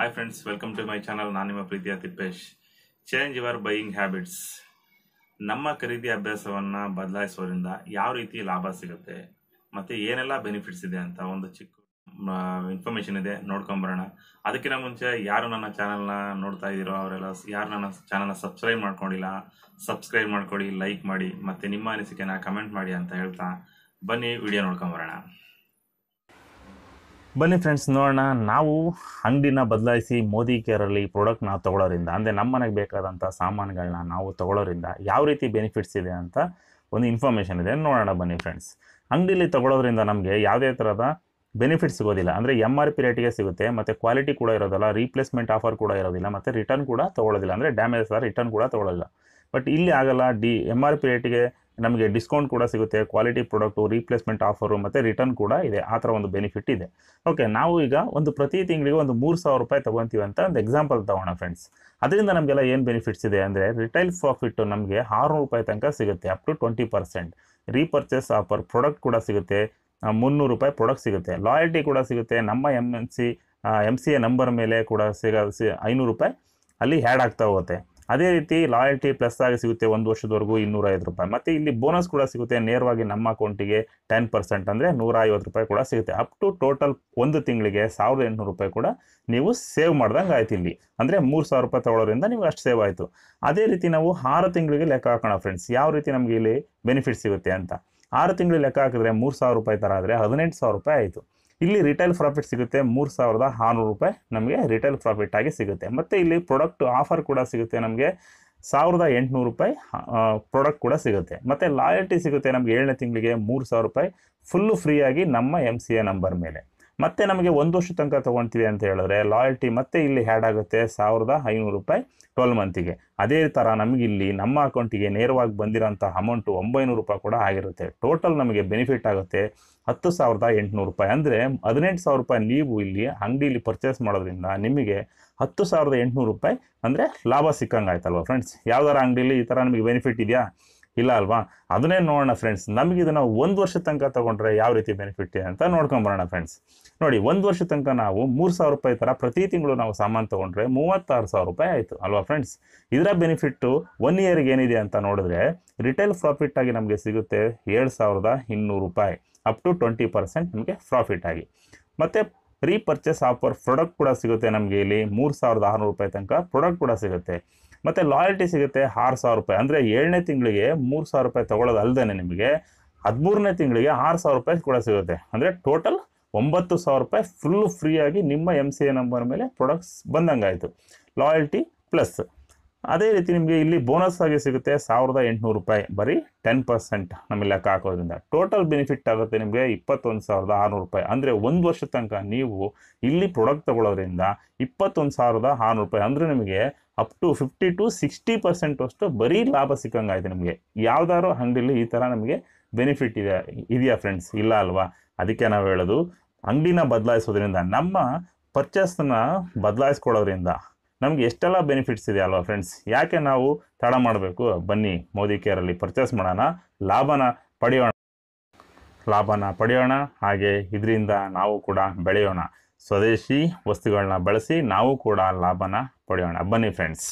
hi friends welcome to my channel ನಾನು ನಿಮ್ಮ ಪ್ರೀತಿಯ Tippesh change your buying habits ನಮ್ಮ ಖರೀದಿ ಅಭ್ಯಾಸವನ್ನು ಬದಲಾಯಿಸೋದ್ರಿಂದ ಯಾವ ರೀತಿ ಲಾಭ ಸಿಗುತ್ತೆ ಮತ್ತು ಏನೆಲ್ಲ ಬೆನಿಫಿಟ್ಸ್ ಇದೆ ಅಂತ ಒಂದು ಚಿಕ್ಕ ಇನ್ಫಾರ್ಮೇಷನ್ ಇದೆ ನೋಡ್ಕೊಂಬರೋಣ ಅದಕ್ಕಿಂತ ಮುಂಚೆ ಯಾರು ನನ್ನ ಚಾನಲ್ನ ನೋಡ್ತಾ ಇದ್ದೀರೋ ಅವರೆಲ್ಲ ಯಾರು ನನ್ನ ಚಾನಲ್ನ ಸಬ್ಸ್ಕ್ರೈಬ್ ಮಾಡ್ಕೊಂಡಿಲ್ಲ ಸಬ್ಸ್ಕ್ರೈಬ್ ಮಾಡ್ಕೊಳ್ಳಿ ಲೈಕ್ ಮಾಡಿ ಮತ್ತು ನಿಮ್ಮ ಅನಿಸಿಕೆನ ಕಮೆಂಟ್ ಮಾಡಿ ಅಂತ ಹೇಳ್ತಾ ಬನ್ನಿ ವಿಡಿಯೋ ನೋಡ್ಕೊಂಬರೋಣ ಬನ್ನಿ ಫ್ರೆಂಡ್ಸ್ ನೋಡೋಣ ನಾವು ಅಂಗಡಿನ ಬದಲಾಯಿಸಿ ಮೋದಿ ಕೇರಲ್ಲಿ ಪ್ರಾಡಕ್ಟ್ ನಾವು ತೊಗೊಳೋರಿಂದ ಅಂದರೆ ನಮ್ಮ ಮನೆಗೆ ಬೇಕಾದಂಥ ಸಾಮಾನುಗಳನ್ನ ನಾವು ತೊಗೊಳೋರಿಂದ ಯಾವ ರೀತಿ ಬೆನಿಫಿಟ್ಸ್ ಇದೆ ಅಂತ ಒಂದು ಇನ್ಫಾರ್ಮೇಷನ್ ಇದೆ ನೋಡೋಣ ಬನ್ನಿ ಫ್ರೆಂಡ್ಸ್ ಅಂಗಡಿಲಿ ತೊಗೊಳೋದ್ರಿಂದ ನಮಗೆ ಯಾವುದೇ ಥರದ ಬೆನಿಫಿಟ್ ಸಿಗೋದಿಲ್ಲ ಅಂದರೆ ಎಮ್ ಆರ್ ಪಿ ರೇಟಿಗೆ ಸಿಗುತ್ತೆ ಮತ್ತು ಕ್ವಾಲಿಟಿ ಕೂಡ ಇರೋದಿಲ್ಲ ರೀಪ್ಲೇಸ್ಮೆಂಟ್ ಆಫರ್ ಕೂಡ ಇರೋದಿಲ್ಲ ಮತ್ತು ರಿಟರ್ನ್ ಕೂಡ ತೊಗೊಳ್ಳೋದಿಲ್ಲ ಅಂದರೆ ಡ್ಯಾಮೇಜ್ ಆದರೆ ರಿಟರ್ನ್ ಕೂಡ ತೊಗೊಳ್ಳೋದಿಲ್ಲ ಬಟ್ ಇಲ್ಲಿ ಆಗಲ್ಲ ಡಿ ಎಮ್ ಆರ್ ಪಿ ರೇಟಿಗೆ ನಮಗೆ ಡಿಸ್ಕೌಂಟ್ ಕೂಡ ಸಿಗುತ್ತೆ ಕ್ವಾಲಿಟಿ ಪ್ರಾಡಕ್ಟು ರೀಪ್ಲೇಸ್ಮೆಂಟ್ ಆಫರು ಮತ್ತು ರಿಟರ್ನ್ ಕೂಡ ಇದೆ ಆ ಥರ ಒಂದು ಬೆನಿಫಿಟ್ ಇದೆ ಓಕೆ ನಾವು ಈಗ ಒಂದು ಪ್ರತಿ ತಿಂಗಳಿಗೆ ಒಂದು ಮೂರು ಸಾವಿರ ರೂಪಾಯಿ ತೊಗೊತೀವಿ ಅಂತ ಒಂದು ಎಕ್ಸಾಂಪಲ್ ತೊಗೋಣ ಫ್ರೆಂಡ್ಸ್ ಅದರಿಂದ ನಮಗೆಲ್ಲ ಏನು ಬೆನಿಫಿಟ್ಸ್ ಇದೆ ಅಂದರೆ ರಿಟೈಲ್ ಪ್ರಾಫಿಟ್ಟು ನಮಗೆ ಆರುನೂರು ರೂಪಾಯಿ ತನಕ ಸಿಗುತ್ತೆ up to twenty percent repurchase offer product ಕೂಡ ಸಿಗುತ್ತೆ ಮುನ್ನೂರು ರೂಪಾಯಿ ಪ್ರಾಡಕ್ಟ್ ಸಿಗುತ್ತೆ ಲಾಯಲ್ಟಿ ಕೂಡ ಸಿಗುತ್ತೆ ನಮ್ಮ M N C M C A number ಮೇಲೆ ಕೂಡ ಸಿಗ ಐನೂರು ರೂಪಾಯಿ ಅಲ್ಲಿ ಹ್ಯಾಡ್ ಆಗ್ತಾ ಹೋಗುತ್ತೆ ಅದೇ ರೀತಿ ಲಾಯಲ್ಟಿ ಪ್ಲಸ್ ಆಗಿ ಸಿಗುತ್ತೆ ಒಂದು ವರ್ಷದವರೆಗೂ ಇನ್ನೂರೈವತ್ತು ರೂಪಾಯಿ ಮತ್ತು ಇಲ್ಲಿ ಬೋನಸ್ ಕೂಡ ಸಿಗುತ್ತೆ ನೇರವಾಗಿ ನಮ್ಮ ಅಕೌಂಟಿಗೆ ಟೆನ್ ಪರ್ಸೆಂಟ್ ಅಂದರೆ ನೂರ ಐವತ್ತು ರೂಪಾಯಿ ಕೂಡ ಸಿಗುತ್ತೆ ಅಪ್ ಟು ಟೋಟಲ್ ಒಂದು ತಿಂಗಳಿಗೆ ಸಾವಿರದ ಎಂಟುನೂರು ರೂಪಾಯಿ ಕೂಡ ನೀವು ಸೇವ್ ಮಾಡ್ದಂಗೆ ಆಯ್ತು ಇಲ್ಲಿ ಅಂದರೆ ಮೂರು ಸಾವಿರ ರೂಪಾಯಿ ತಗೊಳ್ಳೋದ್ರಿಂದ ನೀವು ಅಷ್ಟು ಸೇವ್ ಆಯಿತು ಅದೇ ರೀತಿ ನಾವು ಆರು ತಿಂಗಳಿಗೆ ಲೆಕ್ಕ ಹಾಕೋಣ ಫ್ರೆಂಡ್ಸ್ ಯಾವ ರೀತಿ ನಮಗೆ ಇಲ್ಲಿ ಬೆನಿಫಿಟ್ ಸಿಗುತ್ತೆ ಅಂತ ಆರು ತಿಂಗಳು ಲೆಕ್ಕ ಹಾಕಿದ್ರೆ ಮೂರು ಸಾವಿರ ರೂಪಾಯಿ ಥರ ಆದರೆ ಹದಿನೆಂಟು ಸಾವಿರ ರೂಪಾಯಿ ಆಯಿತು ಇಲ್ಲಿ ರಿಟೇಲ್ ಪ್ರಾಫಿಟ್ ಸಿಗುತ್ತೆ ಮೂರು ಸಾವಿರದ ಆರುನೂರು ರೂಪಾಯಿ ನಮಗೆ ರಿಟೇಲ್ ಪ್ರಾಫಿಟ್ ಆಗಿ ಸಿಗುತ್ತೆ ಮತ್ತು ಇಲ್ಲಿ ಪ್ರಾಡಕ್ಟ್ ಆಫರ್ ಕೂಡ ಸಿಗುತ್ತೆ ನಮಗೆ ಸಾವಿರದ ಎಂಟುನೂರು ರೂಪಾಯಿ ಪ್ರಾಡಕ್ಟ್ ಕೂಡ ಸಿಗುತ್ತೆ ಮತ್ತು ಲಾಯಲ್ಟಿ ಸಿಗುತ್ತೆ ನಮಗೆ ಏಳನೇ ತಿಂಗಳಿಗೆ ಮೂರು ಸಾವಿರ ರೂಪಾಯಿ ಫುಲ್ಲು ಫ್ರೀಯಾಗಿ ನಮ್ಮ ಎಮ್ ಸಿ ಎ ನಂಬರ್ ಮೇಲೆ ಮತ್ತೆ ನಮಗೆ ಒಂದು ವರ್ಷ ತನಕ ತೊಗೊಳ್ತೀವಿ ಅಂತ ಹೇಳಿದ್ರೆ ಲಾಯಲ್ಟಿ ಮತ್ತೆ ಇಲ್ಲಿ ಹ್ಯಾಡ್ ಆಗುತ್ತೆ ಸಾವಿರದ ಐನೂರು ರೂಪಾಯಿ ಟ್ವೆಲ್ ಮಂತಿಗೆ ಅದೇ ಥರ ನಮಗಿಲ್ಲಿ ನಮ್ಮ ಅಕೌಂಟಿಗೆ ನೇರವಾಗಿ ಬಂದಿರೋಂಥ ಅಮೌಂಟು ಒಂಬೈನೂರು ರೂಪಾಯಿ ಕೂಡ ಆಗಿರುತ್ತೆ ಟೋಟಲ್ ನಮಗೆ ಬೆನಿಫಿಟ್ ಆಗುತ್ತೆ ಹತ್ತು ಸಾವಿರದ ಎಂಟುನೂರು ರೂಪಾಯಿ ಅಂದರೆ ಹದಿನೆಂಟು ಸಾವಿರ ರೂಪಾಯಿ ನೀವು ಇಲ್ಲಿ ಅಂಗಡಿಯಲ್ಲಿ ಪರ್ಚೇಸ್ ಮಾಡೋದ್ರಿಂದ ನಿಮಗೆ ಹತ್ತು ಸಾವಿರದ ಎಂಟುನೂರು ರೂಪಾಯಿ ಅಂದರೆ ಲಾಭ ಸಿಕ್ಕಂಗೆ ಆಯ್ತಲ್ವ ಫ್ರೆಂಡ್ಸ್ ಯಾವ್ದಾರ ಅಂಗಡಿಲಿ ಈ ಥರ ನಿಮಗೆ ಬೆನಿಫಿಟ್ ಇದೆಯಾ ಇಲ್ಲ ಅಲ್ವಾ ಅದನ್ನೇ ನೋಡೋಣ ಫ್ರೆಂಡ್ಸ್ ನಮಗೆ ಇದನ್ನು ಒಂದು ವರ್ಷ ತನಕ ತೊಗೊಂಡ್ರೆ ಯಾವ ರೀತಿ ಬೆನಿಫಿಟ್ ಇದೆ ಅಂತ ನೋಡ್ಕೊಂಬರೋಣ ಫ್ರೆಂಡ್ಸ್ ನೋಡಿ ಒಂದು ವರ್ಷ ತನಕ ನಾವು ಮೂರು ಸಾವಿರ ರೂಪಾಯಿ ಥರ ಪ್ರತಿ ತಿಂಗಳು ನಾವು ಸಾಮಾನು ತೊಗೊಂಡ್ರೆ ಮೂವತ್ತಾರು ಸಾವಿರ ರೂಪಾಯಿ ಆಯಿತು ಅಲ್ವಾ ಫ್ರೆಂಡ್ಸ್ ಇದರ ಬೆನಿಫಿಟ್ಟು ಒನ್ ಇಯರ್ಗೆ ಏನಿದೆ ಅಂತ ನೋಡಿದ್ರೆ ರಿಟೇಲ್ ಪ್ರಾಫಿಟ್ಟಾಗಿ ಆಗಿ ನಮಗೆ ಸಿಗುತ್ತೆ ಏಳು ಸಾವಿರದ ಇನ್ನೂರು ರೂಪಾಯಿ ಅಪ್ ಟು ಟ್ವೆಂಟಿ ಪರ್ಸೆಂಟ್ ನಮಗೆ ಪ್ರಾಫಿಟ್ ಆಗಿ ಮತ್ತು ರೀಪರ್ಚೇಸ್ ಆಫರ್ ಪ್ರಾಡಕ್ಟ್ ಕೂಡ ಸಿಗುತ್ತೆ ನಮಗೆ ಇಲ್ಲಿ ಮೂರು ಸಾವಿರದ ಆರುನೂರು ರೂಪಾಯಿ ತನಕ ಪ್ರಾಡಕ್ಟ್ ಕೂಡ ಸಿಗುತ್ತೆ ಮತ್ತು ಲಾಯಲ್ಟಿ ಸಿಗುತ್ತೆ ಆರು ಸಾವಿರ ರೂಪಾಯಿ ಅಂದರೆ ಏಳನೇ ತಿಂಗಳಿಗೆ ಮೂರು ಸಾವಿರ ರೂಪಾಯಿ ತೊಗೊಳ್ಳೋದಲ್ಲದೆ ನಿಮಗೆ ಹದಿಮೂರನೇ ತಿಂಗಳಿಗೆ ಆರು ಸಾವಿರ ರೂಪಾಯಿ ಕೂಡ ಸಿಗುತ್ತೆ ಅಂದರೆ ಟೋಟಲ್ ಒಂಬತ್ತು ಸಾವಿರ ರೂಪಾಯಿ ಫುಲ್ಲು ಫ್ರೀಯಾಗಿ ನಿಮ್ಮ ಎಮ್ ಸಿ ಎ ನಂಬರ್ ಮೇಲೆ ಪ್ರಾಡಕ್ಟ್ಸ್ ಬಂದಂಗಾಯಿತು ಲಾಯಲ್ಟಿ ಪ್ಲಸ್ ಅದೇ ರೀತಿ ನಿಮಗೆ ಇಲ್ಲಿ ಬೋನಸ್ ಆಗಿ ಸಿಗುತ್ತೆ ಸಾವಿರದ ಎಂಟುನೂರು ರೂಪಾಯಿ ಬರೀ ಟೆನ್ ಪರ್ಸೆಂಟ್ ನಮ್ಮ ಲೆಕ್ಕ ಹಾಕೋದ್ರಿಂದ ಟೋಟಲ್ ಬೆನಿಫಿಟ್ ಆಗುತ್ತೆ ನಿಮಗೆ ಇಪ್ಪತ್ತೊಂದು ಸಾವಿರದ ಆರುನೂರು ರೂಪಾಯಿ ಅಂದರೆ ಒಂದು ವರ್ಷ ತನಕ ನೀವು ಇಲ್ಲಿ ಪ್ರಾಡಕ್ಟ್ ತಗೊಳ್ಳೋದ್ರಿಂದ ಇಪ್ಪತ್ತೊಂದು ಸಾವಿರದ ಆರುನೂರು ರೂಪಾಯಿ ಅಂದರೆ ನಿಮಗೆ up to fifty to sixty percent ಅಷ್ಟು ಬರೀ ಲಾಭ ಸಿಕ್ಕಂಗಾಯಿತು ನಿಮಗೆ ಯಾವ್ದಾದ್ರು ಅಂಗಡಿಲಿ ಈ ಥರ ನಮಗೆ ಬೆನಿಫಿಟ್ ಇದೆ ಇದೆಯಾ ಫ್ರೆಂಡ್ಸ್ ಇಲ್ಲ ಅಲ್ವಾ ಅದಕ್ಕೆ ನಾವು ಹೇಳೋದು ಅಂಗಡಿನ ಬದಲಾಯಿಸೋದ್ರಿಂದ ನಮ್ಮ ಪರ್ಚೇಸ್ನ ಬದಲಾಯಿಸ್ಕೊಳ್ಳೋದ್ರಿಂದ ನಮಗೆ ಎಷ್ಟೆಲ್ಲ ಬೆನಿಫಿಟ್ಸ್ ಇದೆ ಅಲ್ವಾ ಫ್ರೆಂಡ್ಸ್ ಯಾಕೆ ನಾವು ತಡ ಮಾಡಬೇಕು ಬನ್ನಿ ಮೋದಿ ಕೇರಲ್ಲಿ ಪರ್ಚೇಸ್ ಮಾಡೋಣ ಲಾಭನ ಪಡೆಯೋಣ ಲಾಭನ ಪಡೆಯೋಣ ಹಾಗೆ ಇದರಿಂದ ನಾವು ಕೂಡ ಬೆಳೆಯೋಣ ಸ್ವದೇಶಿ ವಸ್ತುಗಳನ್ನ ಬಳಸಿ ನಾವು ಕೂಡ ಲಾಭನ ಪಡೆಯೋಣ ಬನ್ನಿ ಫ್ರೆಂಡ್ಸ್